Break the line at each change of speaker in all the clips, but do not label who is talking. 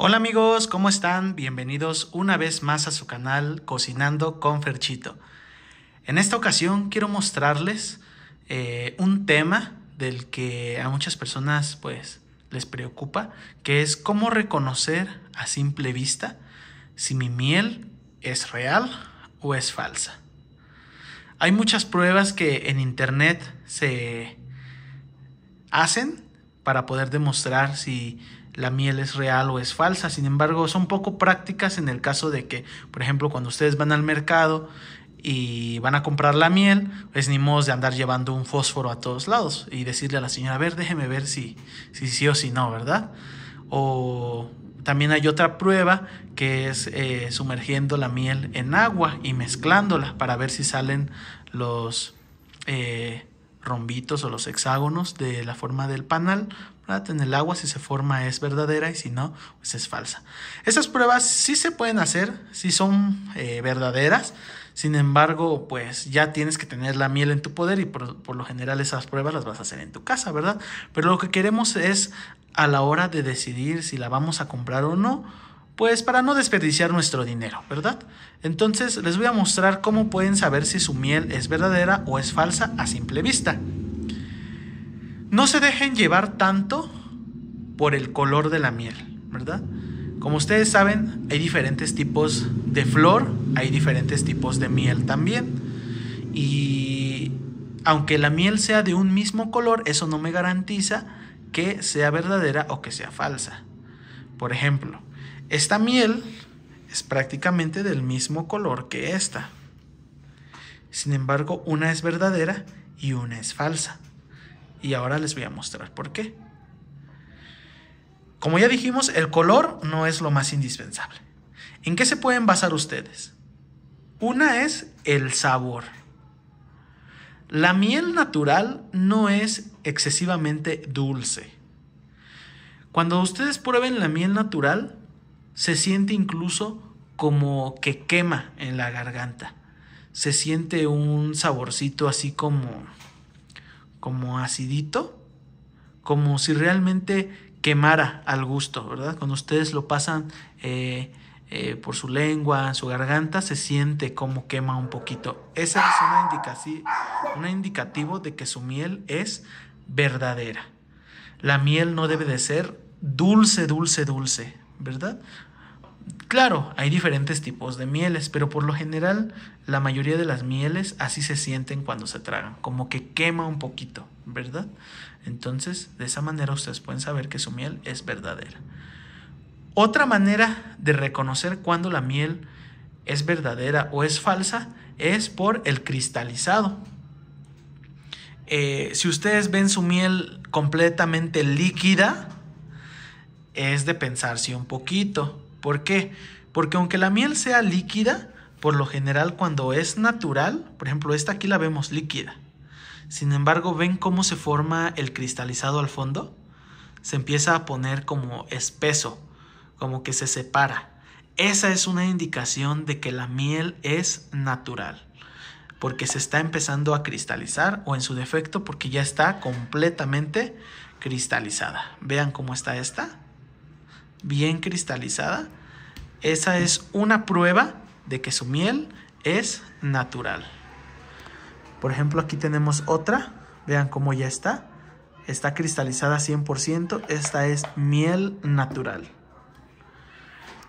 Hola amigos, ¿cómo están? Bienvenidos una vez más a su canal Cocinando con Ferchito. En esta ocasión quiero mostrarles eh, un tema del que a muchas personas pues les preocupa, que es cómo reconocer a simple vista si mi miel es real o es falsa. Hay muchas pruebas que en internet se hacen para poder demostrar si la miel es real o es falsa. Sin embargo, son poco prácticas en el caso de que, por ejemplo, cuando ustedes van al mercado y van a comprar la miel, es pues ni modo de andar llevando un fósforo a todos lados y decirle a la señora, a ver, déjeme ver si, si sí o si no, ¿verdad? O también hay otra prueba que es eh, sumergiendo la miel en agua y mezclándola para ver si salen los... Eh, rombitos o los hexágonos de la forma del panal en el agua si se forma es verdadera y si no, pues es falsa. Esas pruebas sí se pueden hacer, sí son eh, verdaderas, sin embargo, pues ya tienes que tener la miel en tu poder y por, por, lo general esas pruebas las vas a hacer en tu casa, ¿verdad? Pero lo que queremos es a la hora de decidir si la vamos a comprar o no, pues para no desperdiciar nuestro dinero, ¿verdad? Entonces les voy a mostrar cómo pueden saber si su miel es verdadera o es falsa a simple vista. No se dejen llevar tanto por el color de la miel, ¿verdad? Como ustedes saben, hay diferentes tipos de flor, hay diferentes tipos de miel también. Y aunque la miel sea de un mismo color, eso no me garantiza que sea verdadera o que sea falsa. Por ejemplo, esta miel es prácticamente del mismo color que esta. Sin embargo, una es verdadera y una es falsa. Y ahora les voy a mostrar por qué. Como ya dijimos, el color no es lo más indispensable. ¿En qué se pueden basar ustedes? Una es el sabor. La miel natural no es excesivamente dulce. Cuando ustedes prueben la miel natural, se siente incluso como que quema en la garganta. Se siente un saborcito así como como acidito, como si realmente quemara al gusto, ¿verdad? Cuando ustedes lo pasan eh, eh, por su lengua, su garganta, se siente como quema un poquito. Esa es una indicación, un indicativo de que su miel es verdadera. La miel no debe de ser dulce, dulce, dulce, ¿verdad? Claro, hay diferentes tipos de mieles, pero por lo general la mayoría de las mieles así se sienten cuando se tragan, como que quema un poquito, ¿verdad? Entonces, de esa manera ustedes pueden saber que su miel es verdadera. Otra manera de reconocer cuando la miel es verdadera o es falsa es por el cristalizado. Eh, si ustedes ven su miel completamente líquida, es de pensarse un poquito. ¿Por qué? Porque aunque la miel sea líquida, por lo general cuando es natural, por ejemplo, esta aquí la vemos líquida. Sin embargo, ¿ven cómo se forma el cristalizado al fondo? Se empieza a poner como espeso, como que se separa. Esa es una indicación de que la miel es natural, porque se está empezando a cristalizar o en su defecto porque ya está completamente cristalizada. Vean cómo está esta bien cristalizada, esa es una prueba de que su miel es natural. Por ejemplo, aquí tenemos otra. Vean cómo ya está. Está cristalizada 100%. Esta es miel natural.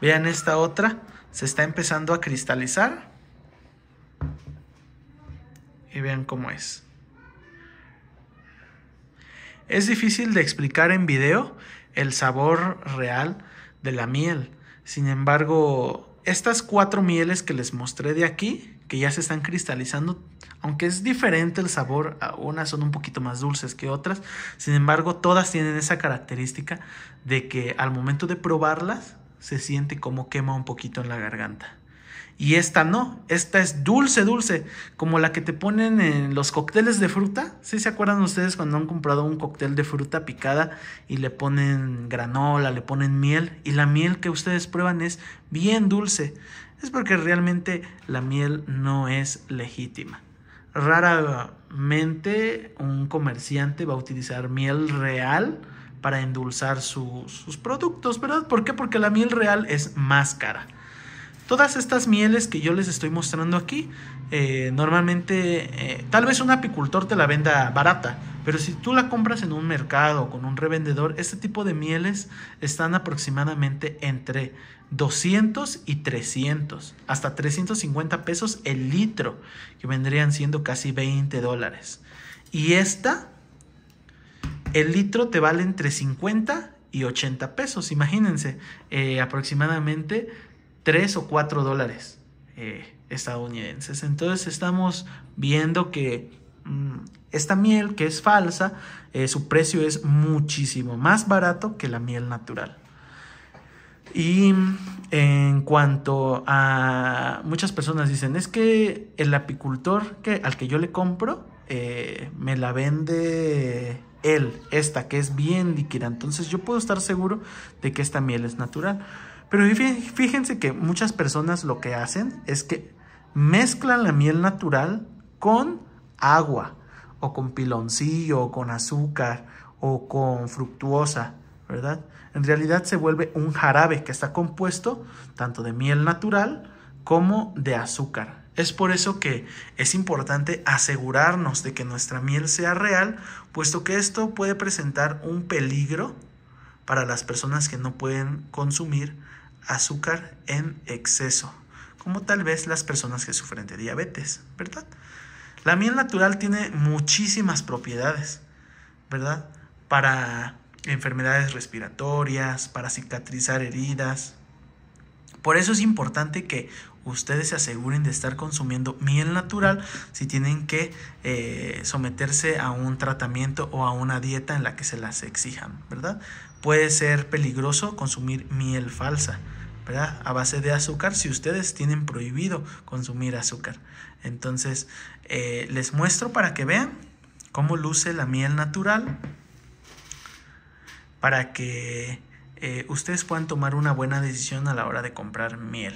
Vean esta otra. Se está empezando a cristalizar. Y vean cómo es. Es difícil de explicar en video el sabor real de la miel. Sin embargo, estas cuatro mieles que les mostré de aquí, que ya se están cristalizando, aunque es diferente el sabor, unas son un poquito más dulces que otras, sin embargo todas tienen esa característica de que al momento de probarlas se siente como quema un poquito en la garganta. Y esta no, esta es dulce, dulce, como la que te ponen en los cócteles de fruta. ¿Sí se acuerdan ustedes cuando han comprado un cóctel de fruta picada y le ponen granola, le ponen miel? Y la miel que ustedes prueban es bien dulce. Es porque realmente la miel no es legítima. Raramente un comerciante va a utilizar miel real para endulzar sus productos, ¿verdad? ¿Por qué? Porque la miel real es más cara. Todas estas mieles que yo les estoy mostrando aquí, eh, normalmente, eh, tal vez un apicultor te la venda barata, pero si tú la compras en un mercado con un revendedor, este tipo de mieles están aproximadamente entre 200 y 300, hasta 350 pesos el litro, que vendrían siendo casi 20 dólares. Y esta, el litro te vale entre 50 y 80 pesos, imagínense, eh, aproximadamente 3 o 4 dólares eh, estadounidenses. Entonces estamos viendo que mm, esta miel que es falsa, eh, su precio es muchísimo más barato que la miel natural. Y mm, en cuanto a muchas personas dicen, es que el apicultor que, al que yo le compro eh, me la vende él, esta que es bien líquida. Entonces yo puedo estar seguro de que esta miel es natural. Pero fíjense que muchas personas lo que hacen es que mezclan la miel natural con agua o con piloncillo o con azúcar o con fructuosa, ¿verdad? En realidad se vuelve un jarabe que está compuesto tanto de miel natural como de azúcar. Es por eso que es importante asegurarnos de que nuestra miel sea real, puesto que esto puede presentar un peligro para las personas que no pueden consumir azúcar en exceso, como tal vez las personas que sufren de diabetes, ¿verdad? La miel natural tiene muchísimas propiedades, ¿verdad? Para enfermedades respiratorias, para cicatrizar heridas, por eso es importante que ustedes se aseguren de estar consumiendo miel natural si tienen que eh, someterse a un tratamiento o a una dieta en la que se las exijan, ¿verdad? Puede ser peligroso consumir miel falsa, ¿verdad? A base de azúcar si ustedes tienen prohibido consumir azúcar. Entonces, eh, les muestro para que vean cómo luce la miel natural, para que eh, ustedes pueden tomar una buena decisión a la hora de comprar miel.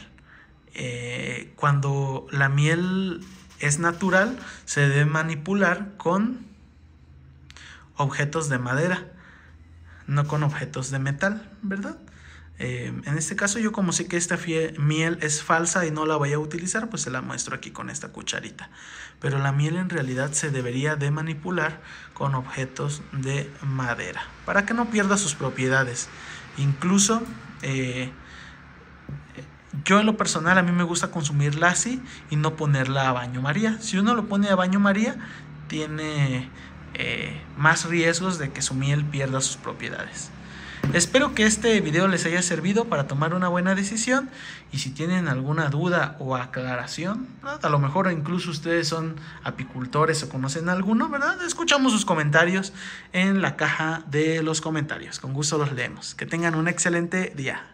Eh, cuando la miel es natural, se debe manipular con objetos de madera, no con objetos de metal, ¿verdad? Eh, en este caso yo como sé que esta miel es falsa y no la voy a utilizar, pues se la muestro aquí con esta cucharita. Pero la miel en realidad se debería de manipular con objetos de madera para que no pierda sus propiedades. Incluso eh, yo en lo personal a mí me gusta consumirla así y no ponerla a baño María. Si uno lo pone a baño María, tiene eh, más riesgos de que su miel pierda sus propiedades. Espero que este video les haya servido para tomar una buena decisión y si tienen alguna duda o aclaración, a lo mejor incluso ustedes son apicultores o conocen alguno, ¿verdad? Escuchamos sus comentarios en la caja de los comentarios. Con gusto los leemos. Que tengan un excelente día.